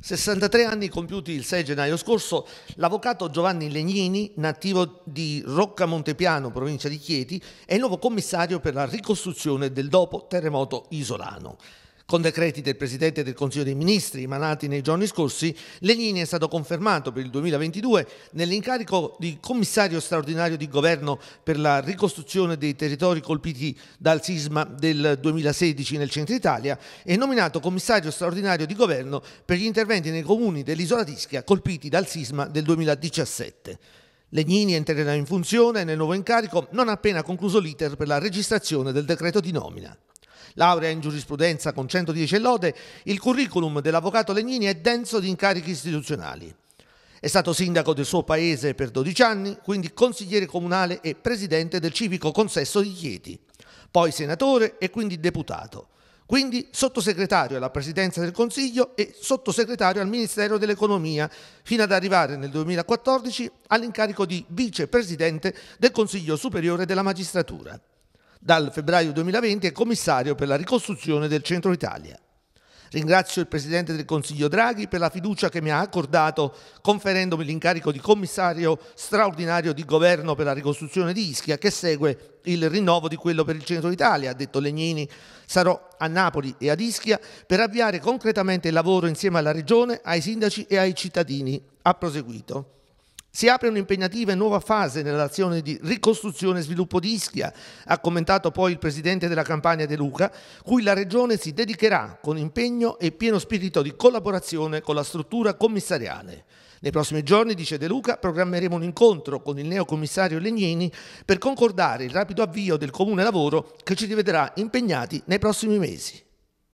63 anni compiuti il 6 gennaio scorso, l'avvocato Giovanni Legnini, nativo di Rocca Montepiano, provincia di Chieti, è il nuovo commissario per la ricostruzione del dopo terremoto isolano. Con decreti del Presidente del Consiglio dei Ministri emanati nei giorni scorsi, Legnini è stato confermato per il 2022 nell'incarico di commissario straordinario di governo per la ricostruzione dei territori colpiti dal sisma del 2016 nel centro Italia e nominato commissario straordinario di governo per gli interventi nei comuni dell'isola d'Ischia colpiti dal sisma del 2017. Legnini entrerà in funzione nel nuovo incarico non appena concluso l'iter per la registrazione del decreto di nomina. Laurea in giurisprudenza con 110 lode, il curriculum dell'avvocato Legnini è denso di incarichi istituzionali. È stato sindaco del suo paese per 12 anni, quindi consigliere comunale e presidente del civico consesso di Chieti, poi senatore e quindi deputato, quindi sottosegretario alla presidenza del Consiglio e sottosegretario al Ministero dell'Economia, fino ad arrivare nel 2014 all'incarico di vicepresidente del Consiglio Superiore della Magistratura. Dal febbraio 2020 è commissario per la ricostruzione del centro Italia. Ringrazio il Presidente del Consiglio Draghi per la fiducia che mi ha accordato conferendomi l'incarico di commissario straordinario di governo per la ricostruzione di Ischia che segue il rinnovo di quello per il centro Italia, ha detto Legnini. Sarò a Napoli e ad Ischia per avviare concretamente il lavoro insieme alla Regione, ai sindaci e ai cittadini, ha proseguito. Si apre un'impegnativa e nuova fase nell'azione di ricostruzione e sviluppo di Ischia, ha commentato poi il presidente della Campania De Luca, cui la regione si dedicherà con impegno e pieno spirito di collaborazione con la struttura commissariale. Nei prossimi giorni, dice De Luca, programmeremo un incontro con il neocommissario Legnini per concordare il rapido avvio del comune lavoro che ci rivedrà impegnati nei prossimi mesi.